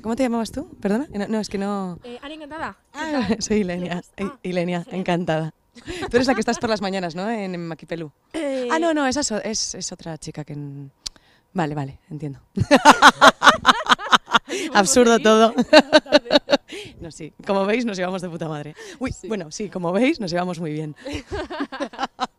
¿cómo te llamabas tú? Perdona. No, es que no. Eh, Ana Encantada. Ah, soy Ilenia. Eh, ah, Ilenia, encantada. Tú eres la que estás por las mañanas, ¿no? En, Maquipelú. Eh, ah, no, no, esa es, otra chica que. Vale, vale, entiendo. Absurdo todo. no, sí, como veis nos llevamos de puta madre. Uy, bueno, sí, como veis nos llevamos muy bien.